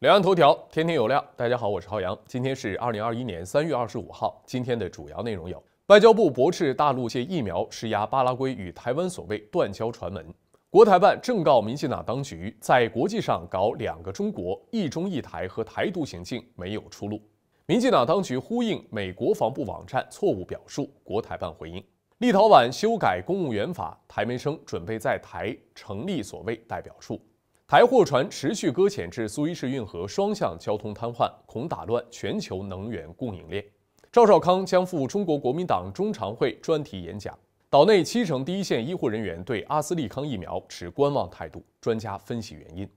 两岸头条，天天有料。大家好，我是浩洋。今天是二零二一年三月二十五号。今天的主要内容有：外交部驳斥大陆借疫苗施压巴拉圭与台湾所谓断交传闻；国台办正告民进党当局，在国际上搞两个中国、一中一台和台独行径没有出路。民进党当局呼应美国防部网站错误表述，国台办回应。立陶宛修改公务员法，台媒称准备在台成立所谓代表处。台货船持续搁浅至苏伊士运河，双向交通瘫痪，恐打乱全球能源供应链。赵少康将赴中国国民党中常会专题演讲。岛内七成第一线医护人员对阿斯利康疫苗持观望态度，专家分析原因。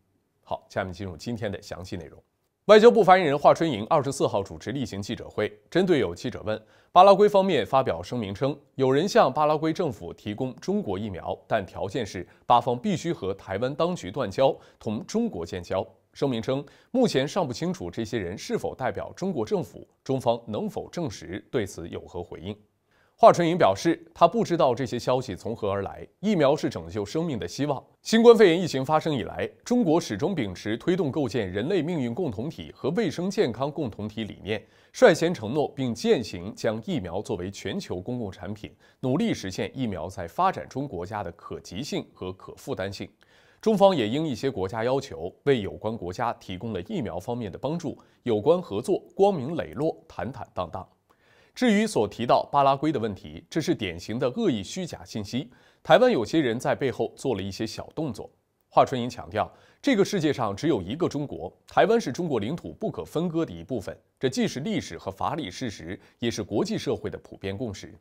好，下面进入今天的详细内容。外交部发言人华春莹二十四号主持例行记者会，针对有记者问，巴拉圭方面发表声明称，有人向巴拉圭政府提供中国疫苗，但条件是巴方必须和台湾当局断交，同中国建交。声明称，目前尚不清楚这些人是否代表中国政府，中方能否证实？对此有何回应？华春莹表示，他不知道这些消息从何而来。疫苗是拯救生命的希望。新冠肺炎疫情发生以来，中国始终秉持推动构建人类命运共同体和卫生健康共同体理念，率先承诺并践行将疫苗作为全球公共产品，努力实现疫苗在发展中国家的可及性和可负担性。中方也应一些国家要求，为有关国家提供了疫苗方面的帮助。有关合作光明磊落、坦坦荡荡。至于所提到巴拉圭的问题，这是典型的恶意虚假信息。台湾有些人在背后做了一些小动作。华春莹强调，这个世界上只有一个中国，台湾是中国领土不可分割的一部分。这既是历史和法理事实，也是国际社会的普遍共识。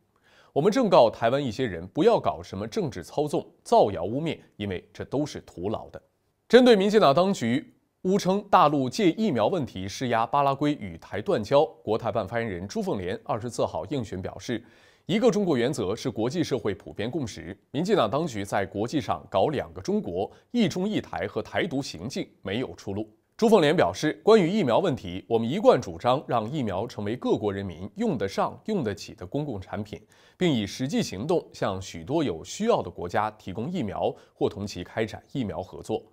我们正告台湾一些人，不要搞什么政治操纵、造谣污蔑，因为这都是徒劳的。针对民进党当局。乌称大陆借疫苗问题施压巴拉圭与台断交，国台办发言人朱凤莲二十四号应询表示：“一个中国原则是国际社会普遍共识。民进党当局在国际上搞两个中国、一中一台和台独行径没有出路。”朱凤莲表示：“关于疫苗问题，我们一贯主张让疫苗成为各国人民用得上、用得起的公共产品，并以实际行动向许多有需要的国家提供疫苗或同其开展疫苗合作。”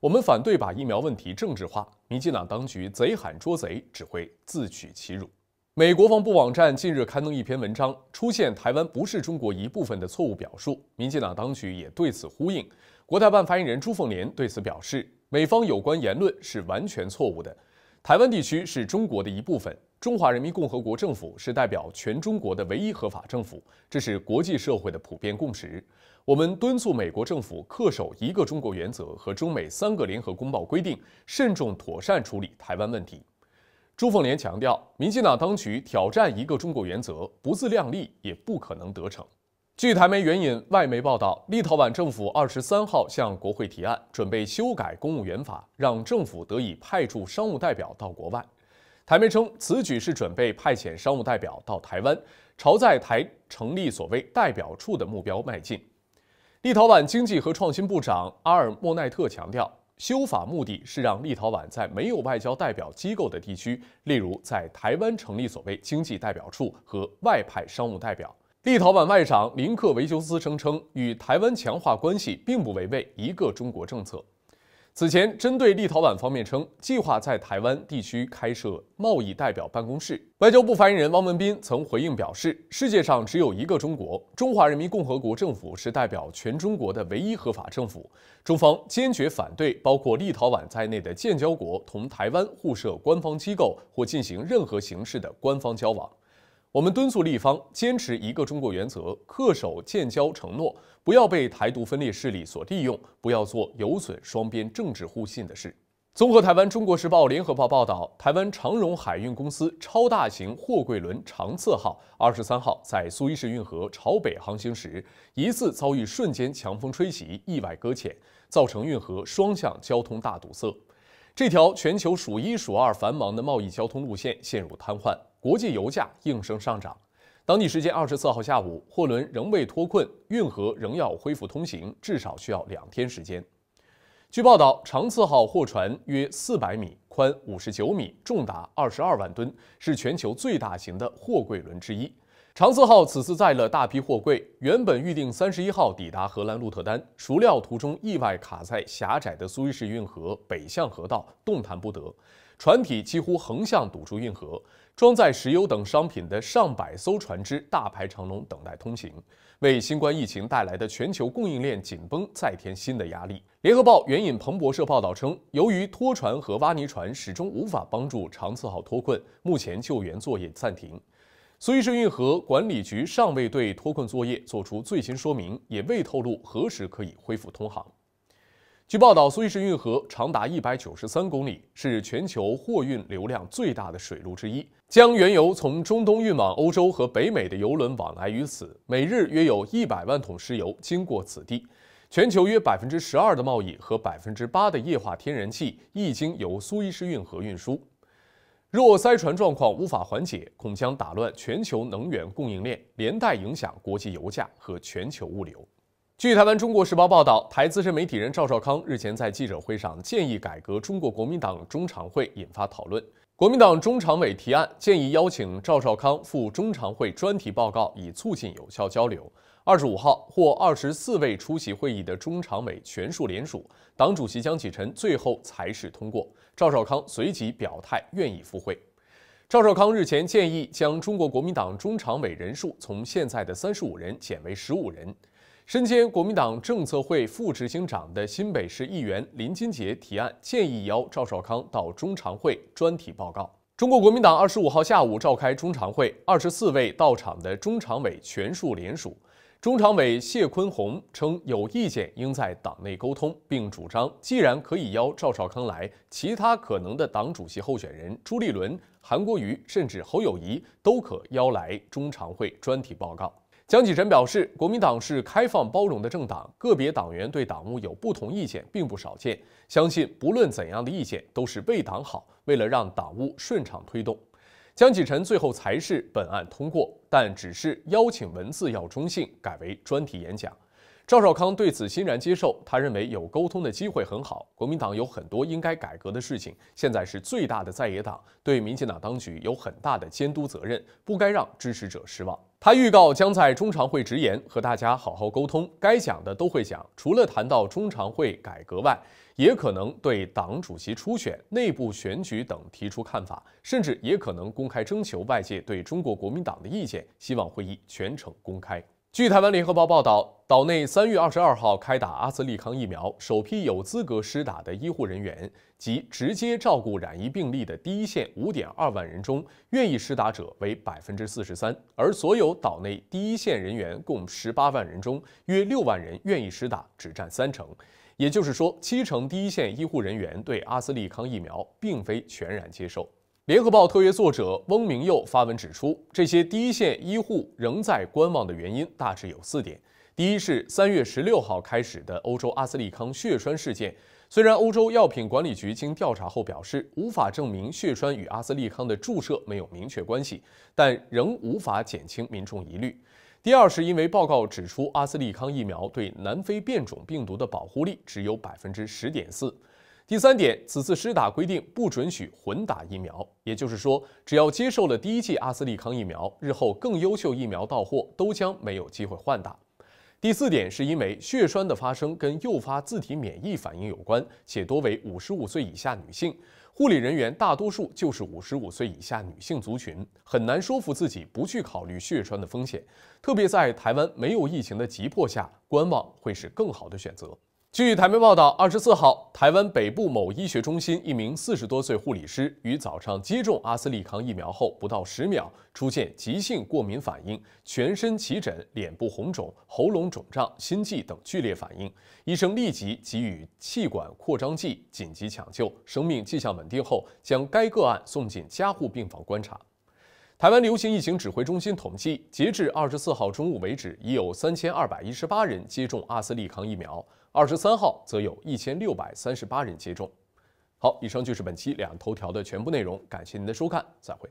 我们反对把疫苗问题政治化，民进党当局贼喊捉贼，只会自取其辱。美国防部网站近日刊登一篇文章，出现“台湾不是中国一部分”的错误表述，民进党当局也对此呼应。国台办发言人朱凤莲对此表示，美方有关言论是完全错误的，台湾地区是中国的一部分。中华人民共和国政府是代表全中国的唯一合法政府，这是国际社会的普遍共识。我们敦促美国政府恪守一个中国原则和中美三个联合公报规定，慎重妥善处理台湾问题。朱凤莲强调，民进党当局挑战一个中国原则，不自量力，也不可能得逞。据台媒援引外媒报道，立陶宛政府二十三号向国会提案，准备修改公务员法，让政府得以派驻商务代表到国外。台媒称，此举是准备派遣商务代表到台湾，朝在台成立所谓代表处的目标迈进。立陶宛经济和创新部长阿尔莫奈特强调，修法目的是让立陶宛在没有外交代表机构的地区，例如在台湾成立所谓经济代表处和外派商务代表。立陶宛外长林克维修斯声称，与台湾强化关系并不违背一个中国政策。此前，针对立陶宛方面称计划在台湾地区开设贸易代表办公室，外交部发言人汪文斌曾回应表示：“世界上只有一个中国，中华人民共和国政府是代表全中国的唯一合法政府。中方坚决反对包括立陶宛在内的建交国同台湾互设官方机构或进行任何形式的官方交往。”我们敦促立方坚持一个中国原则，恪守建交承诺，不要被台独分裂势力所利用，不要做有损双边政治互信的事。综合台湾《中国时报》、《联合报》报道，台湾长荣海运公司超大型货柜轮“长赐号”二十三号在苏伊士运河朝北航行时，疑似遭遇瞬间强风吹袭，意外搁浅，造成运河双向交通大堵塞。这条全球数一数二繁忙的贸易交通路线陷入瘫痪，国际油价应声上涨。当地时间二十四号下午，货轮仍未脱困，运河仍要恢复通行，至少需要两天时间。据报道，长赐号货船约四百米宽，五十九米，重达二十二万吨，是全球最大型的货柜轮之一。长四号此次载了大批货柜，原本预定三十一号抵达荷兰鹿特丹，孰料途中意外卡在狭窄的苏伊士运河北向河道，动弹不得，船体几乎横向堵住运河，装载石油等商品的上百艘船只大排长龙等待通行，为新冠疫情带来的全球供应链紧绷再添新的压力。联合报援引彭博社报道称，由于拖船和挖泥船始终无法帮助长赐号脱困，目前救援作业暂停。苏伊士运河管理局尚未对脱困作业作出最新说明，也未透露何时可以恢复通航。据报道，苏伊士运河长达一百九十三公里，是全球货运流量最大的水路之一。将原油从中东运往欧洲和北美的油轮往来于此，每日约有一百万桶石油经过此地。全球约百分之十二的贸易和百分之八的液化天然气，一经由苏伊士运河运输。若塞船状况无法缓解，恐将打乱全球能源供应链，连带影响国际油价和全球物流。据台湾《中国时报》报道，台资深媒体人赵少康日前在记者会上建议改革中国国民党中常会，引发讨论。国民党中常委提案建议邀请赵少康赴中常会专题报告，以促进有效交流。二十五号或二十四位出席会议的中常委全数联署，党主席江启臣最后才是通过。赵少康随即表态愿意赴会。赵少康日前建议将中国国民党中常委人数从现在的三十五人减为十五人。身兼国民党政策会副执行长的新北市议员林金杰提案建议邀赵少康到中常会专题报告。中国国民党二十五号下午召开中常会，二十四位到场的中常委全数联署。中常委谢坤宏称有意见应在党内沟通，并主张既然可以邀赵少康来，其他可能的党主席候选人朱立伦、韩国瑜甚至侯友谊都可邀来中常会专题报告。江启臣表示，国民党是开放包容的政党，个别党员对党务有不同意见并不少见，相信不论怎样的意见都是为党好，为了让党务顺畅推动。江启臣最后才是本案通过，但只是邀请文字要中性，改为专题演讲。赵少康对此欣然接受，他认为有沟通的机会很好。国民党有很多应该改革的事情，现在是最大的在野党，对民进党当局有很大的监督责任，不该让支持者失望。他预告将在中常会直言和大家好好沟通，该讲的都会讲，除了谈到中常会改革外。也可能对党主席初选、内部选举等提出看法，甚至也可能公开征求外界对中国国民党的意见。希望会议全程公开。据台湾联合报报道，岛内三月二十二号开打阿斯利康疫苗，首批有资格施打的医护人员及直接照顾染疫病例的第一线五点二万人中，愿意施打者为百分之四十三；而所有岛内第一线人员共十八万人中，约六万人愿意施打，只占三成。也就是说，七成第一线医护人员对阿斯利康疫苗并非全然接受。联合报特约作者翁明佑发文指出，这些第一线医护仍在观望的原因大致有四点：第一是三月十六号开始的欧洲阿斯利康血栓事件，虽然欧洲药品管理局经调查后表示无法证明血栓与阿斯利康的注射没有明确关系，但仍无法减轻民众疑虑。第二是因为报告指出，阿斯利康疫苗对南非变种病毒的保护力只有百分之十点四。第三点，此次施打规定不准许混打疫苗，也就是说，只要接受了第一剂阿斯利康疫苗，日后更优秀疫苗到货都将没有机会换打。第四点是因为血栓的发生跟诱发自体免疫反应有关，且多为五十五岁以下女性。护理人员大多数就是五十五岁以下女性族群，很难说服自己不去考虑血栓的风险，特别在台湾没有疫情的急迫下，观望会是更好的选择。据台媒报道，二十四号，台湾北部某医学中心一名四十多岁护理师，于早上接种阿斯利康疫苗后，不到十秒出现急性过敏反应，全身起疹、脸部红肿、喉咙肿胀、心悸等剧烈反应，医生立即给予气管扩张剂紧急抢救，生命迹象稳定后，将该个案送进加护病房观察。台湾流行疫情指挥中心统计，截至二十四号中午为止，已有三千二百一十八人接种阿斯利康疫苗；二十三号则有一千六百三十八人接种。好，以上就是本期两头条的全部内容，感谢您的收看，再会。